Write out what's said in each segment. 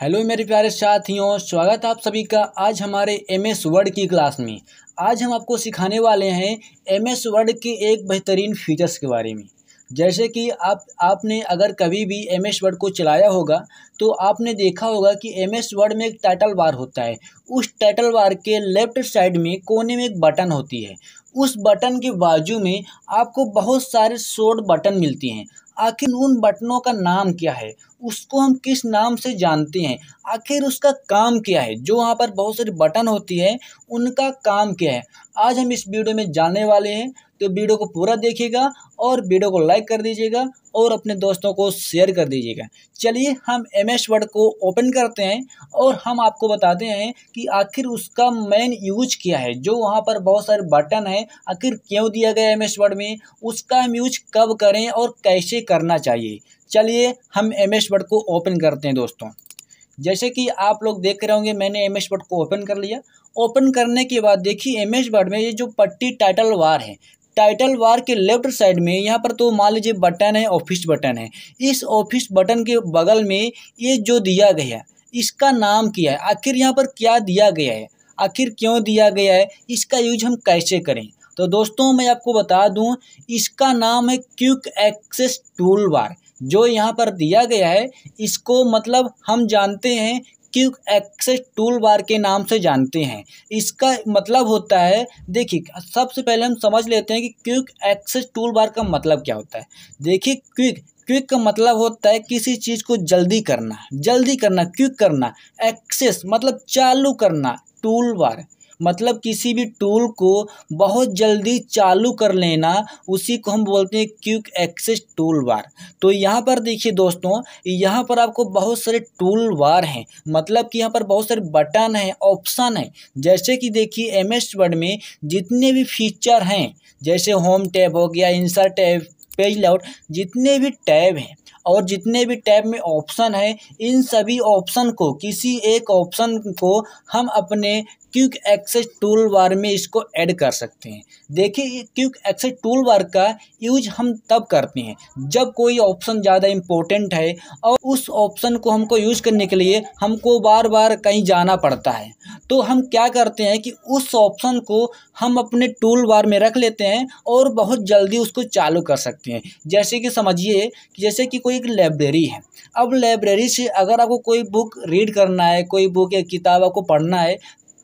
hello मेरे प्यारे साथियों स्वागत है आप सभी का आज हमारे एम एस वर्ड की क्लास में आज हम आपको सिखाने वाले हैं एम एस वर्ड के एक बेहतरीन फीचर्स के बारे में जैसे कि आप आपने अगर कभी भी एम एस वर्ड को चलाया होगा तो आपने देखा होगा कि एम एस वर्ड में एक टाइटल बार होता है उस टाइटल बार के लेफ्ट साइड में कोने में एक बटन होती है उस बटन के बाजू में आपको बहुत सारे शॉर्ट बटन मिलती हैं आखिर उन बटनों का नाम क्या है उसको हम किस नाम से जानते हैं आखिर उसका काम क्या है जो वहाँ पर बहुत सारी बटन होती है उनका काम क्या है आज हम इस वीडियो में जानने वाले हैं तो वीडियो को पूरा देखिएगा और वीडियो को लाइक कर दीजिएगा और अपने दोस्तों को शेयर कर दीजिएगा चलिए हम एम एस वर्ड को ओपन करते हैं और हम आपको बताते हैं कि आखिर उसका मेन यूज क्या है जो वहाँ पर बहुत सारे बटन हैं आखिर क्यों दिया गया एम एस वर्ड में उसका हम यूज कब करें और कैसे करना चाहिए चलिए हम एम एस वर्ड को ओपन करते हैं दोस्तों जैसे कि आप लोग देख रहे होंगे मैंने एम एस वर्ड को ओपन कर लिया ओपन करने के बाद देखिए एम एस वर्ड में ये जो पट्टी टाइटल वार है टाइटल बार के लेफ्ट साइड में यहाँ पर तो मान लीजिए बटन है ऑफिस बटन है इस ऑफिस बटन के बगल में ये जो दिया गया है इसका नाम क्या है आखिर यहाँ पर क्या दिया गया है आखिर क्यों दिया गया है इसका यूज हम कैसे करें तो दोस्तों मैं आपको बता दूं इसका नाम है क्यूक एक्सेस टूल बार जो यहाँ पर दिया गया है इसको मतलब हम जानते हैं क्यूक एक्सेस टूल बार के नाम से जानते हैं इसका मतलब होता है देखिए सबसे पहले हम समझ लेते हैं कि क्यूक एक्सेस टूल बार का मतलब क्या होता है देखिए क्विक क्विक का मतलब होता है किसी चीज़ को जल्दी करना जल्दी करना क्विक करना एक्सेस मतलब चालू करना टूल बार मतलब किसी भी टूल को बहुत जल्दी चालू कर लेना उसी को हम बोलते हैं क्विक एक्सेस टूल बार तो यहाँ पर देखिए दोस्तों यहाँ पर आपको बहुत सारे टूल बार हैं मतलब कि यहाँ पर बहुत सारे बटन हैं ऑप्शन हैं जैसे कि देखिए एम एस वर्ड में जितने भी फीचर हैं जैसे होम टैब हो गया इंसर्ट टैब पेज लेआउट जितने भी टैब हैं और जितने भी टैब में ऑप्शन है इन सभी ऑप्शन को किसी एक ऑप्शन को हम अपने क्विक एक्सेस टूल बार में इसको ऐड कर सकते हैं देखिए क्विक एक्सेस टूल बार का यूज हम तब करते हैं जब कोई ऑप्शन ज़्यादा इम्पोर्टेंट है और उस ऑप्शन को हमको यूज करने के लिए हमको बार बार कहीं जाना पड़ता है तो हम क्या करते हैं कि उस ऑप्शन को हम अपने टूल बार में रख लेते हैं और बहुत जल्दी उसको चालू कर सकते हैं जैसे कि समझिए जैसे कि कोई एक लाइब्रेरी है अब लाइब्रेरी से अगर आपको कोई बुक रीड करना है कोई बुक या किताब आपको पढ़ना है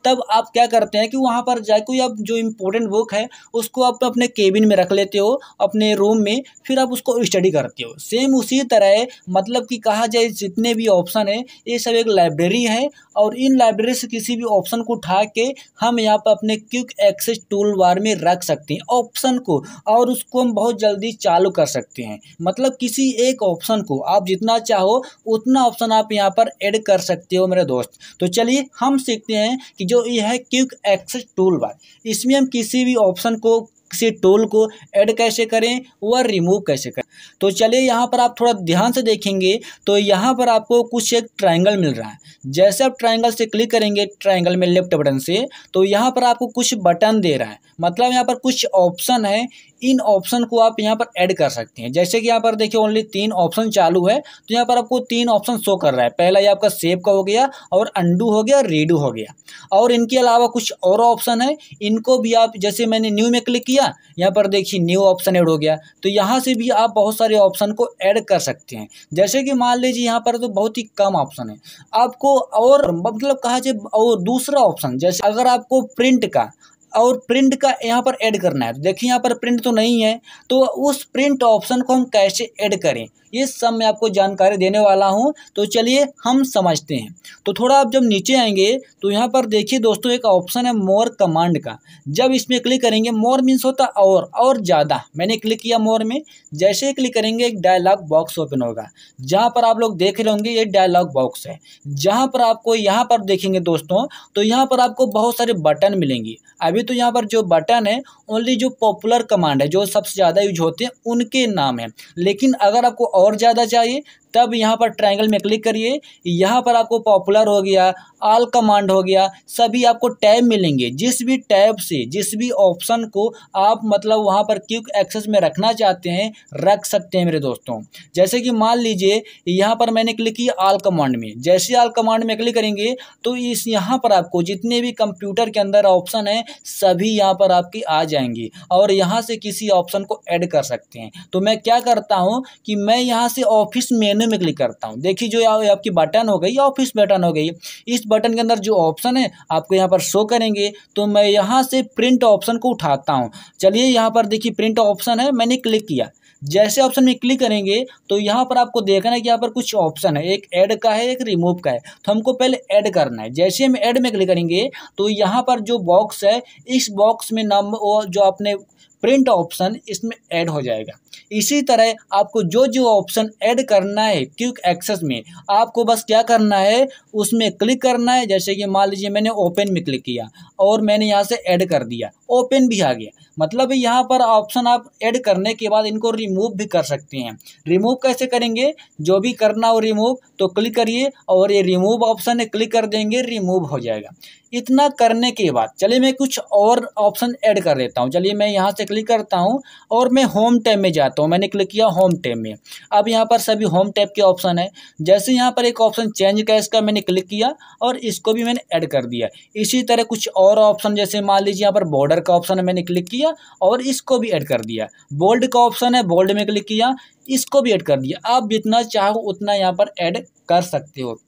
तब आप क्या करते हैं कि वहाँ पर जाकर कोई आप जो इम्पोर्टेंट बुक है उसको आप अपने केबिन में रख लेते हो अपने रूम में फिर आप उसको स्टडी करते हो सेम उसी तरह मतलब कि कहा जाए जितने भी ऑप्शन है ये सब एक लाइब्रेरी है और इन लाइब्रेरी से किसी भी ऑप्शन को उठा के हम यहाँ पर अपने क्विक एक्सेस टूल बार में रख सकते हैं ऑप्शन को और उसको हम बहुत जल्दी चालू कर सकते हैं मतलब किसी एक ऑप्शन को आप जितना चाहो उतना ऑप्शन आप यहाँ पर एड कर सकते हो मेरे दोस्त तो चलिए हम सीखते हैं कि जो ये है क्विक एक्सेस टूल बार इसमें हम किसी भी ऑप्शन को किसी टूल को ऐड कैसे करें व रिमूव कैसे करें तो चलिए यहाँ पर आप थोड़ा ध्यान से देखेंगे तो यहाँ पर आपको कुछ एक ट्रायंगल मिल रहा है जैसे आप ट्रायंगल से क्लिक करेंगे ट्रायंगल में लेफ्ट बटन से तो यहाँ पर आपको कुछ बटन दे रहा है मतलब यहाँ पर कुछ ऑप्शन है इन ऑप्शन को आप यहाँ पर ऐड कर सकते हैं जैसे कि यहाँ पर देखिए ओनली तीन ऑप्शन चालू है तो यहाँ पर आपको तीन ऑप्शन शो कर रहा है पहला ये आपका सेव का हो गया और अंडू हो गया रीडू हो गया और इनके अलावा कुछ और ऑप्शन है इनको भी आप जैसे मैंने न्यू में क्लिक किया यहाँ पर देखिए न्यू ऑप्शन ऐड हो गया तो यहाँ से भी आप बहुत सारे ऑप्शन को ऐड कर सकते हैं जैसे कि मान लीजिए यहाँ पर तो बहुत ही कम ऑप्शन है आपको और मतलब कहा जाए और दूसरा ऑप्शन जैसे अगर आपको प्रिंट का और प्रिंट का यहाँ पर ऐड करना है तो देखिए यहाँ पर प्रिंट तो नहीं है तो उस प्रिंट ऑप्शन को हम कैसे ऐड करें ये सब मैं आपको जानकारी देने वाला हूँ तो चलिए हम समझते हैं तो थोड़ा आप जब नीचे आएंगे तो यहाँ पर देखिए दोस्तों एक ऑप्शन है मोर कमांड का जब इसमें क्लिक करेंगे मोर मीन्स होता और और ज़्यादा मैंने क्लिक किया मोर में जैसे ही क्लिक करेंगे एक डायलॉग बॉक्स ओपन होगा जहाँ पर आप लोग देख रहे होंगे ये डायलॉग बॉक्स है जहाँ पर आपको यहाँ पर देखेंगे दोस्तों तो यहाँ पर आपको बहुत सारे बटन मिलेंगे अभी तो यहाँ पर जो बटन है ओनली जो पॉपुलर कमांड है जो सबसे ज़्यादा यूज होते हैं उनके नाम है लेकिन अगर आपको और ज़्यादा चाहिए तब यहाँ पर ट्रायंगल में क्लिक करिए यहाँ पर आपको पॉपुलर हो गया आल कमांड हो गया सभी आपको टैब मिलेंगे जिस भी टैब से जिस भी ऑप्शन को आप मतलब वहाँ पर क्यूक एक्सेस में रखना चाहते हैं रख सकते हैं मेरे दोस्तों जैसे कि मान लीजिए यहाँ पर मैंने क्लिक किया आल कमांड में जैसे आल कमांड में क्लिक करेंगे तो इस यहाँ पर आपको जितने भी कंप्यूटर के अंदर ऑप्शन है सभी यहाँ पर आपकी आ जाएंगी और यहाँ से किसी ऑप्शन को ऐड कर सकते हैं तो मैं क्या करता हूँ कि मैं यहाँ से ऑफिस मेनू दोनों में क्लिक करता हूँ देखिए जो आपकी बटन हो गई ऑफिस बटन हो गई इस बटन के अंदर जो ऑप्शन है आपको यहाँ पर शो करेंगे तो मैं यहाँ से प्रिंट ऑप्शन को उठाता हूँ चलिए यहाँ पर देखिए प्रिंट ऑप्शन है मैंने क्लिक किया जैसे ऑप्शन में क्लिक करेंगे तो यहाँ पर आपको देखना है कि यहाँ पर कुछ ऑप्शन है एक ऐड का है एक रिमूव का है तो हमको पहले ऐड करना है जैसे हम ऐड में क्लिक करेंगे तो यहाँ पर जो बॉक्स है इस बॉक्स में नंबर जो अपने प्रिंट ऑप्शन इसमें ऐड हो जाएगा इसी तरह आपको जो जो ऑप्शन ऐड करना है क्विक एक्सेस में आपको बस क्या करना है उसमें क्लिक करना है जैसे कि मान लीजिए मैंने ओपन में क्लिक किया और मैंने यहाँ से ऐड कर दिया ओपन भी आ गया मतलब यहाँ पर ऑप्शन आप ऐड करने के बाद इनको रिमूव भी कर सकते हैं रिमूव कैसे करेंगे जो भी करना हो रिमूव तो क्लिक करिए और ये रिमूव ऑप्शन है क्लिक कर देंगे रिमूव हो जाएगा इतना करने के बाद चलिए मैं कुछ और ऑप्शन ऐड कर देता हूँ चलिए मैं यहाँ से क्लिक करता हूँ और मैं होम टैब में जाता हूँ मैंने क्लिक किया होम टैब में अब यहाँ पर सभी होम टैब के ऑप्शन है जैसे यहाँ पर एक ऑप्शन चेंज का इसका मैंने क्लिक किया और इसको भी मैंने ऐड कर दिया इसी तरह कुछ और ऑप्शन जैसे मान लीजिए यहाँ पर बॉर्डर का ऑप्शन है मैंने क्लिक किया और इसको भी ऐड कर दिया बोल्ड का ऑप्शन है बोल्ड में क्लिक किया इसको भी ऐड कर दिया आप जितना चाहो उतना यहाँ पर ऐड कर सकते हो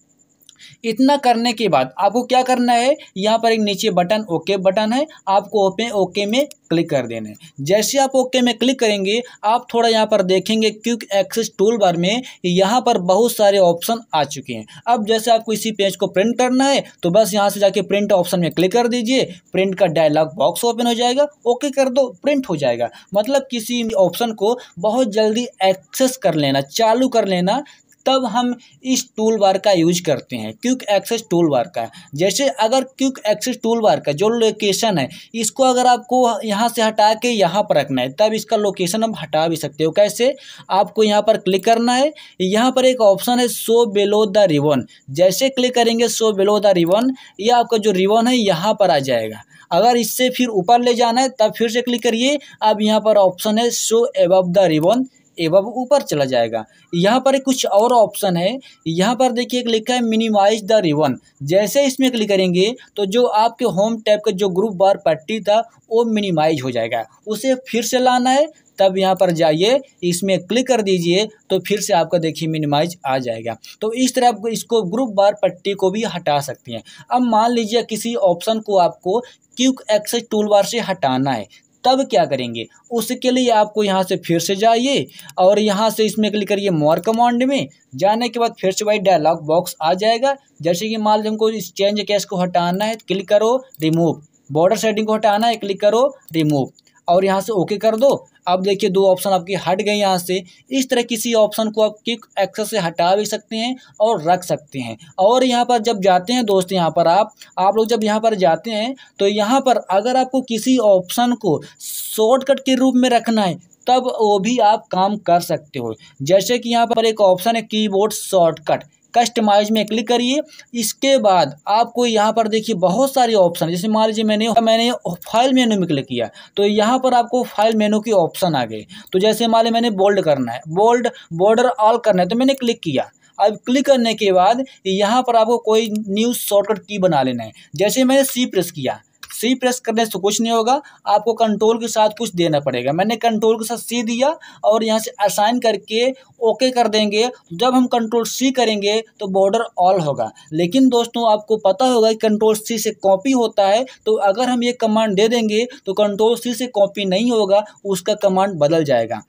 इतना करने के बाद आपको क्या करना है यहाँ पर एक नीचे बटन ओके बटन है आपको ओपे ओके में क्लिक कर देना है जैसे आप ओके में क्लिक करेंगे आप थोड़ा यहाँ पर देखेंगे क्विक एक्सेस टूल बार में यहाँ पर बहुत सारे ऑप्शन आ चुके हैं अब जैसे आपको इसी पेज को प्रिंट करना है तो बस यहाँ से जाके प्रिंट ऑप्शन में क्लिक कर दीजिए प्रिंट का डायलॉग बॉक्स ओपन हो जाएगा ओके कर दो प्रिंट हो जाएगा मतलब किसी ऑप्शन को बहुत जल्दी एक्सेस कर लेना चालू कर लेना तब हम इस टूल बार का यूज करते हैं क्विक एक्सेस टूल बार का जैसे अगर क्विक एक्सेस टूल बार का जो लोकेशन है इसको अगर आपको यहाँ से हटा के यहाँ पर रखना है तब इसका लोकेशन हम हटा भी सकते हो कैसे आपको यहाँ पर क्लिक करना है यहाँ पर एक ऑप्शन है शो बेलो द रिवन जैसे क्लिक करेंगे शो बेलो द रिवन ये आपका जो रिवन है यहाँ पर आ जाएगा अगर इससे फिर ऊपर ले जाना है तब फिर से क्लिक करिए अब यहाँ पर ऑप्शन है शो एब द रिवन एवं ऊपर चला जाएगा यहाँ पर कुछ और ऑप्शन है यहाँ पर देखिए एक लिखा है मिनिमाइज द रिवन जैसे इसमें क्लिक करेंगे तो जो आपके होम टैब का जो ग्रुप बार पट्टी था वो मिनिमाइज हो जाएगा उसे फिर से लाना है तब यहाँ पर जाइए इसमें क्लिक कर दीजिए तो फिर से आपका देखिए मिनिमाइज आ जाएगा तो इस तरह आप इसको ग्रुप बार पट्टी को भी हटा सकते हैं अब मान लीजिए किसी ऑप्शन को आपको क्यूक एक्सेस टूल बार से हटाना है तब क्या करेंगे उसके लिए आपको यहाँ से फिर से जाइए और यहाँ से इसमें क्लिक करिए मोर कमांड में जाने के बाद फिर से वही डायलॉग बॉक्स आ जाएगा जैसे कि मान लो हमको इस चेंज कैश को हटाना है क्लिक करो रिमूव बॉर्डर सेटिंग को हटाना है क्लिक करो रिमूव और यहाँ से ओके कर दो अब देखिए दो ऑप्शन आपकी हट गए यहाँ से इस तरह किसी ऑप्शन को आप किक एक्सेस से हटा भी सकते हैं और रख सकते हैं और यहाँ पर जब जाते हैं दोस्त यहाँ पर आप आप लोग जब यहाँ पर जाते हैं तो यहाँ पर अगर आपको किसी ऑप्शन को शॉर्टकट के रूप में रखना है तब वो भी आप काम कर सकते हो जैसे कि यहाँ पर एक ऑप्शन है कीबोर्ड शॉर्टकट कस्टमाइज में क्लिक करिए इसके बाद आपको यहाँ पर देखिए बहुत सारे ऑप्शन जैसे मान लीजिए मैंने मैंने फाइल मेनू में क्लिक किया तो यहाँ पर आपको फाइल मेनू के ऑप्शन आ गए तो जैसे मान ली मैंने बोल्ड करना है बोल्ड बॉर्डर ऑल करना है तो मैंने क्लिक किया अब क्लिक करने के बाद यहाँ पर आपको कोई न्यू शॉर्टकट की बना लेना है जैसे मैंने सी प्रेस किया सी प्रेस करने से कुछ नहीं होगा आपको कंट्रोल के साथ कुछ देना पड़ेगा मैंने कंट्रोल के साथ सी दिया और यहाँ से असाइन करके ओके कर देंगे जब हम कंट्रोल सी करेंगे तो बॉर्डर ऑल होगा लेकिन दोस्तों आपको पता होगा कि कंट्रोल सी से कॉपी होता है तो अगर हम ये कमांड दे देंगे तो कंट्रोल सी से कॉपी नहीं होगा उसका कमांड बदल जाएगा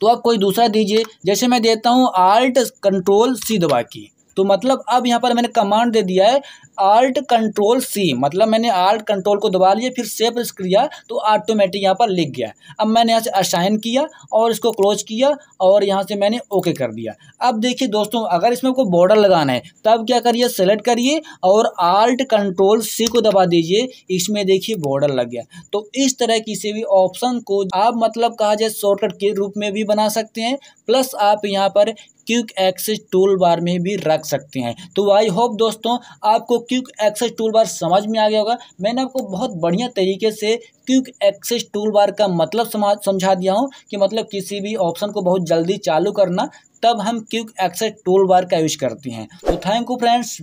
तो आप कोई दूसरा दीजिए जैसे मैं देता हूँ आल्ट कंट्रोल सी दबा की तो मतलब अब यहाँ पर मैंने कमांड दे दिया है आर्ट कंट्रोल सी मतलब मैंने आर्ट कंट्रोल को दबा लिया फिर सेव प्रेस किया तो ऑटोमेटिक यहाँ पर लिख गया अब मैंने यहाँ से असाइन किया और इसको क्लोज किया और यहाँ से मैंने ओके कर दिया अब देखिए दोस्तों अगर इसमें कोई बॉर्डर लगाना है तब क्या करिए सेलेक्ट करिए और आर्ट कंट्रोल सी को दबा दीजिए इसमें देखिए बॉर्डर लग गया तो इस तरह किसी भी ऑप्शन को आप मतलब कहा जाए शॉर्टकट के रूप में भी बना सकते हैं प्लस आप यहाँ पर क्विक एक्सेस टूल बार में भी रख सकते हैं तो आई होप दोस्तों आपको क्यूक एक्सेस टूल बार समझ में आ गया होगा मैंने आपको बहुत बढ़िया तरीके से क्यूक एक्सेस टूल बार का मतलब समझा दिया हूँ कि मतलब किसी भी ऑप्शन को बहुत जल्दी चालू करना तब हम क्यूक एक्सेस टूल बार का यूज़ करते हैं तो थैंक यू फ्रेंड्स